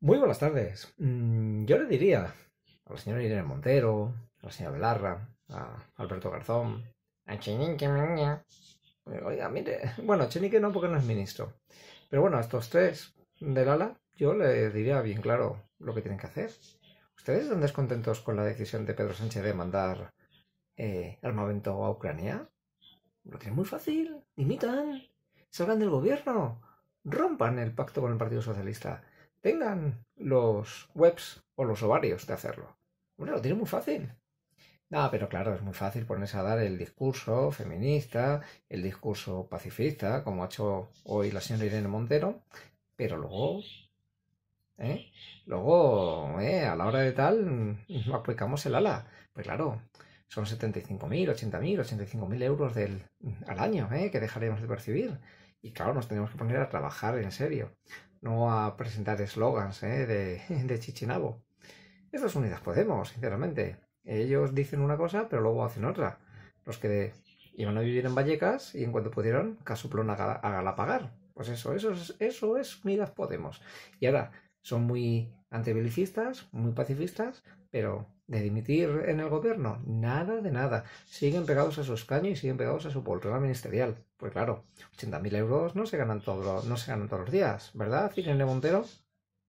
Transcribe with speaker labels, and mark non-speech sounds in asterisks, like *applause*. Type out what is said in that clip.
Speaker 1: Muy buenas tardes. Mm, yo le diría a la señora Irene Montero, a la señora Belarra, a Alberto Garzón, a Chenique, eh, oiga, mire, *laughs* bueno, Chenique no porque no es ministro, pero bueno, a estos tres del ala yo le diría bien claro lo que tienen que hacer. ¿Ustedes están descontentos con la decisión de Pedro Sánchez de mandar eh, armamento a Ucrania? Lo tienen muy fácil, imitan, salgan del gobierno, rompan el pacto con el Partido Socialista tengan los webs o los ovarios de hacerlo. Bueno, lo tiene muy fácil. nada pero claro, es muy fácil ponerse a dar el discurso feminista, el discurso pacifista, como ha hecho hoy la señora Irene Montero, pero luego, ¿eh? Luego, ¿eh? a la hora de tal, no aplicamos el ala. Pues claro, son 75.000, 80.000, 85.000 euros del, al año ¿eh? que dejaremos de percibir. Y claro, nos tenemos que poner a trabajar en serio no a presentar eslogans eh, de, *laughs* de Chichinabo. Eso es Unidas Podemos, sinceramente. Ellos dicen una cosa, pero luego hacen otra. Los que iban a vivir en Vallecas y en cuanto pudieron, Casuplón a, la a Pues eso, eso es, eso es Unidas Podemos. Y ahora, son muy antibelicistas, muy pacifistas, pero de dimitir en el gobierno, nada de nada. Siguen pegados a su escaño y siguen pegados a su poltrona ministerial. Pues claro, 80.000 euros no se ganan todos, no se ganan todos los días, ¿verdad, Irene Montero?